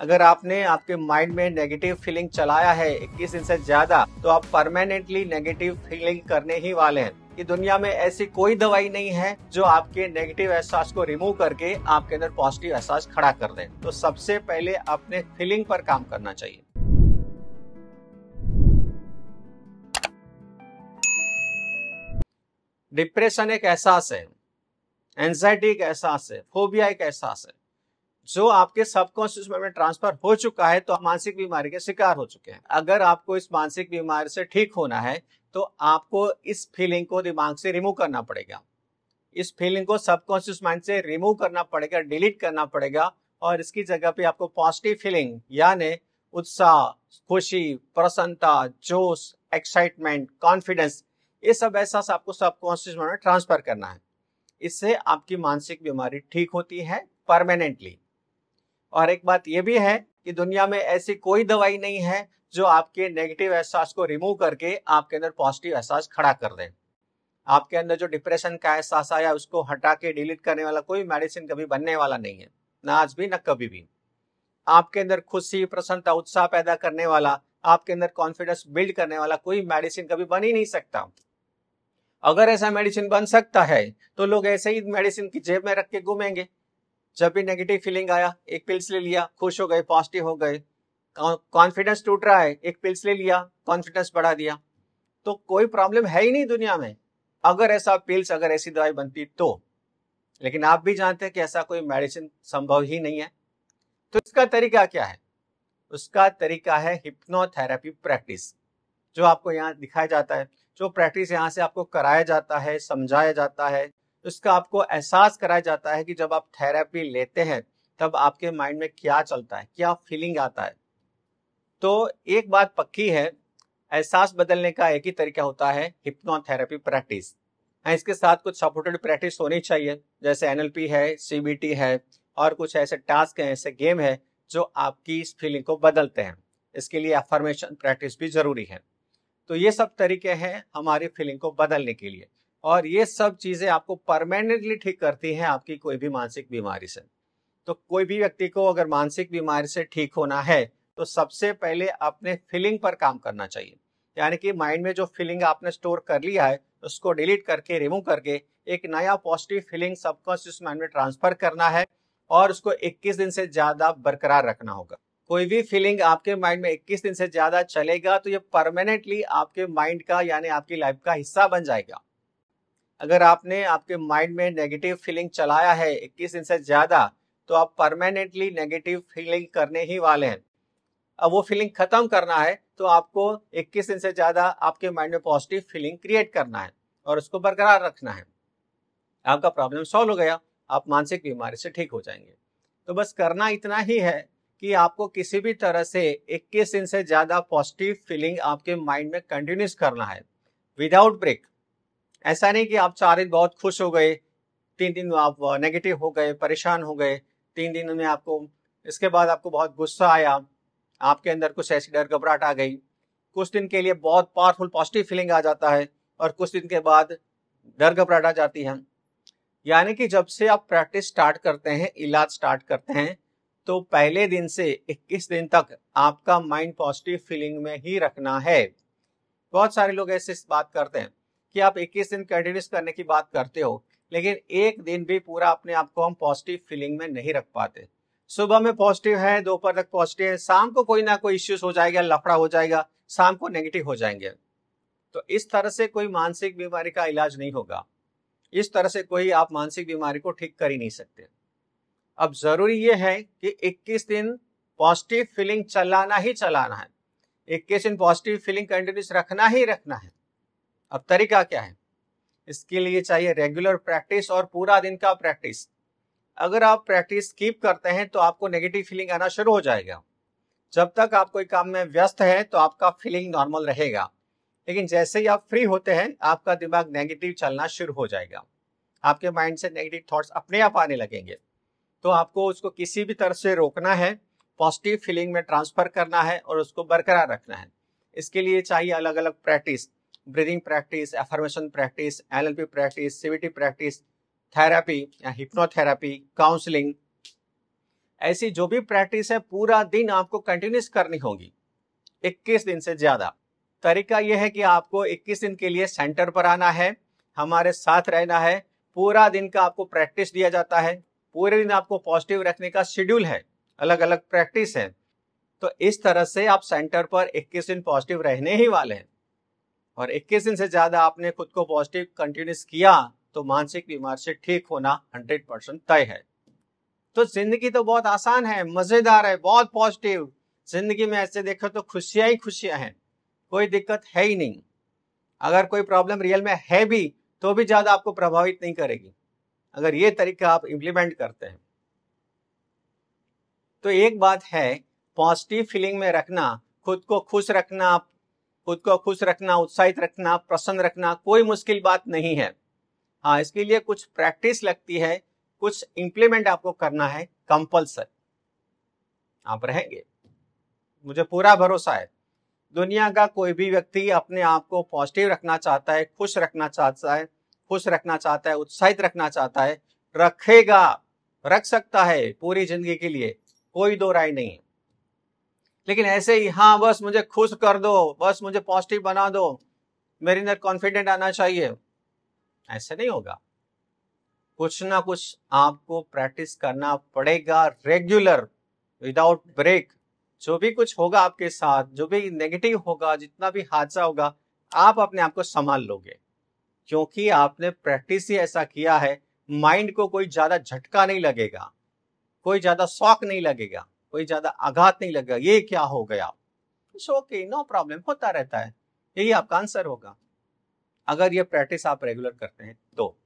अगर आपने आपके माइंड में नेगेटिव फीलिंग चलाया है इक्कीस दिन से ज्यादा तो आप परमानेंटली नेगेटिव फीलिंग करने ही वाले हैं कि दुनिया में ऐसी कोई दवाई नहीं है जो आपके नेगेटिव एहसास को रिमूव करके आपके अंदर पॉजिटिव एहसास खड़ा कर दे तो सबसे पहले अपने फीलिंग पर काम करना चाहिए डिप्रेशन एक एहसास है एंजाइटी एक एहसास है फोबिया एक एहसास है जो आपके सबकॉन्शियस में ट्रांसफर हो चुका है तो आप मानसिक बीमारी के शिकार हो चुके हैं अगर आपको इस मानसिक बीमारी से ठीक होना है तो आपको इस फीलिंग को दिमाग से रिमूव करना पड़ेगा इस फीलिंग को सबकॉन्शियस माइंड से रिमूव करना पड़ेगा डिलीट करना पड़ेगा और इसकी जगह पे आपको पॉजिटिव फीलिंग यानी उत्साह खुशी प्रसन्नता जोश एक्साइटमेंट कॉन्फिडेंस ये सब एहसास आपको सबकॉन्शियस माइंड में ट्रांसफर करना है इससे आपकी मानसिक बीमारी ठीक होती है परमानेंटली और एक बात यह भी है कि दुनिया में ऐसी कोई दवाई नहीं है जो आपके नेगेटिव एहसास को रिमूव करके आपके अंदर पॉजिटिव एहसास खड़ा कर दे आपके अंदर जो डिप्रेशन का एहसास आया उसको हटा के डिलीट करने वाला कोई मेडिसिन कभी बनने वाला नहीं है ना आज भी ना कभी भी आपके अंदर खुशी प्रसन्नता उत्साह पैदा करने वाला आपके अंदर कॉन्फिडेंस बिल्ड करने वाला कोई मेडिसिन कभी बन ही नहीं सकता अगर ऐसा मेडिसिन बन सकता है तो लोग ऐसे ही मेडिसिन की जेब में रख के घूमेंगे जब भी नेगेटिव फीलिंग आया एक पिल्स ले लिया खुश हो गए पॉजिटिव हो गए कॉन्फिडेंस टूट रहा है एक पिल्स ले लिया कॉन्फिडेंस बढ़ा दिया तो कोई प्रॉब्लम है ही नहीं दुनिया में अगर ऐसा पिल्स अगर ऐसी दवाई बनती तो लेकिन आप भी जानते हैं कि ऐसा कोई मेडिसिन संभव ही नहीं है तो इसका तरीका क्या है उसका तरीका है हिप्नोथेरेपी प्रैक्टिस जो आपको यहाँ दिखाया जाता है जो प्रैक्टिस यहाँ से आपको कराया जाता है समझाया जाता है उसका आपको एहसास कराया जाता है कि जब आप थेरेपी लेते हैं तब आपके माइंड में क्या चलता है क्या फीलिंग आता है तो एक बात पक्की है एहसास बदलने का एक ही तरीका होता है हिप्नोथेरेपी हाँ, प्रैक्टिस इसके साथ कुछ सपोर्टेड प्रैक्टिस होनी चाहिए जैसे एनएलपी है सीबीटी है और कुछ ऐसे टास्क हैं ऐसे गेम है जो आपकी इस फीलिंग को बदलते हैं इसके लिए अफर्मेशन प्रैक्टिस भी जरूरी है तो ये सब तरीके हैं हमारी फीलिंग को बदलने के लिए और ये सब चीज़ें आपको परमानेंटली ठीक करती हैं आपकी कोई भी मानसिक बीमारी से तो कोई भी व्यक्ति को अगर मानसिक बीमारी से ठीक होना है तो सबसे पहले अपने फीलिंग पर काम करना चाहिए यानी कि माइंड में जो फीलिंग आपने स्टोर कर लिया है उसको डिलीट करके रिमूव करके एक नया पॉजिटिव फीलिंग सबकॉन्शियस माइंड में ट्रांसफर करना है और उसको 21 दिन से ज्यादा बरकरार रखना होगा कोई भी फीलिंग आपके माइंड में 21 दिन से ज्यादा चलेगा तो ये परमानेंटली आपके माइंड का यानी आपकी लाइफ का हिस्सा बन जाएगा अगर आपने आपके माइंड में नेगेटिव फीलिंग चलाया है 21 दिन से ज़्यादा तो आप परमानेंटली नेगेटिव फीलिंग करने ही वाले हैं अब वो फीलिंग ख़त्म करना है तो आपको 21 दिन से ज़्यादा आपके माइंड में पॉजिटिव फीलिंग क्रिएट करना है और उसको बरकरार रखना है आपका प्रॉब्लम सॉल्व हो गया आप मानसिक बीमारी से ठीक हो जाएंगे तो बस करना इतना ही है कि आपको किसी भी तरह से 21 दिन से ज़्यादा पॉजिटिव फीलिंग आपके माइंड में कंटिन्यूस करना है विदाउट ब्रेक ऐसा नहीं कि आप चार दिन बहुत खुश हो गए तीन दिन आप नेगेटिव हो गए परेशान हो गए तीन दिन में आपको इसके बाद आपको बहुत गुस्सा आया आपके अंदर कुछ ऐसी डर घबराहट आ गई कुछ दिन के लिए बहुत पावरफुल पॉजिटिव फीलिंग आ जाता है और कुछ दिन के बाद डर घबराहट आ जाती है यानी कि जब से आप प्रैक्टिस स्टार्ट करते हैं इलाज स्टार्ट करते हैं तो पहले दिन से 21 दिन तक आपका माइंड पॉजिटिव फीलिंग में ही रखना है बहुत सारे लोग ऐसे बात करते हैं कि आप 21 दिन कंटिन्यूस करने की बात करते हो लेकिन एक दिन भी पूरा अपने आप को हम पॉजिटिव फीलिंग में नहीं रख पाते सुबह में पॉजिटिव है दोपहर तक पॉजिटिव है शाम को कोई ना कोई इश्यूज हो जाएगा लफड़ा हो जाएगा शाम को नेगेटिव हो जाएंगे तो इस तरह से कोई मानसिक बीमारी का इलाज नहीं होगा इस तरह से कोई आप मानसिक बीमारी को ठीक कर ही नहीं सकते अब जरूरी यह है कि 21 दिन पॉजिटिव फीलिंग चलाना ही चलाना है इक्कीस दिन पॉजिटिव फीलिंग कंटिन्यूस रखना ही रखना है अब तरीका क्या है इसके लिए चाहिए रेगुलर प्रैक्टिस और पूरा दिन का प्रैक्टिस अगर आप प्रैक्टिस कीप करते हैं तो आपको नेगेटिव फीलिंग आना शुरू हो जाएगा जब तक आप कोई काम में व्यस्त हैं तो आपका फीलिंग नॉर्मल रहेगा लेकिन जैसे ही आप फ्री होते हैं आपका दिमाग नेगेटिव चलना शुरू हो जाएगा आपके माइंड से नेगेटिव थॉट्स अपने आप आने लगेंगे तो आपको उसको किसी भी तरह से रोकना है पॉजिटिव फीलिंग में ट्रांसफर करना है और उसको बरकरार रखना है इसके लिए चाहिए अलग अलग practice breathing practice affirmation practice L L P practice CBT practice therapy या हिप्नोथेरेपी काउंसलिंग ऐसी जो भी प्रैक्टिस है पूरा दिन आपको कंटिन्यूस करनी होगी 21 दिन से ज़्यादा तरीका यह है कि आपको 21 दिन के लिए सेंटर पर आना है हमारे साथ रहना है पूरा दिन का आपको प्रैक्टिस दिया जाता है पूरे दिन आपको पॉजिटिव रखने का शेड्यूल है अलग अलग प्रैक्टिस है तो इस तरह से आप सेंटर पर 21 दिन पॉजिटिव रहने ही वाले हैं और 21 दिन से ज्यादा आपने खुद को पॉजिटिव कंटिन्यूस किया तो मानसिक बीमार से ठीक होना 100 परसेंट तय है तो जिंदगी तो बहुत आसान है मजेदार है बहुत पॉजिटिव जिंदगी में ऐसे देखो तो खुशियां ही खुशियां हैं कोई दिक्कत है ही नहीं अगर कोई प्रॉब्लम रियल में है भी तो भी ज्यादा आपको प्रभावित नहीं करेगी अगर ये तरीका आप इम्प्लीमेंट करते हैं तो एक बात है पॉजिटिव फीलिंग में रखना खुद को खुश रखना खुद को खुश रखना उत्साहित रखना प्रसन्न रखना कोई मुश्किल बात नहीं है हाँ इसके लिए कुछ प्रैक्टिस लगती है कुछ इंप्लीमेंट आपको करना है कंपल्सरी आप रहेंगे मुझे पूरा भरोसा है दुनिया का कोई भी व्यक्ति अपने आप को पॉजिटिव रखना चाहता है खुश रखना चाहता है खुश रखना चाहता है उत्साहित रखना चाहता है रखेगा रख सकता है पूरी जिंदगी के लिए कोई दो राय नहीं है लेकिन ऐसे ही हाँ बस मुझे खुश कर दो बस मुझे पॉजिटिव बना दो मेरे अंदर कॉन्फिडेंट आना चाहिए ऐसे नहीं होगा कुछ ना कुछ आपको प्रैक्टिस करना पड़ेगा रेगुलर विदाउट ब्रेक जो भी कुछ होगा आपके साथ जो भी नेगेटिव होगा जितना भी हादसा होगा आप अपने आप को संभाल लोगे क्योंकि आपने प्रैक्टिस ही ऐसा किया है माइंड को कोई ज्यादा झटका नहीं लगेगा कोई ज्यादा शौक नहीं लगेगा कोई ज्यादा आघात नहीं लगा ये क्या हो गया इट्स ओके नो प्रॉब्लम होता रहता है यही आपका आंसर होगा अगर ये प्रैक्टिस आप रेगुलर करते हैं तो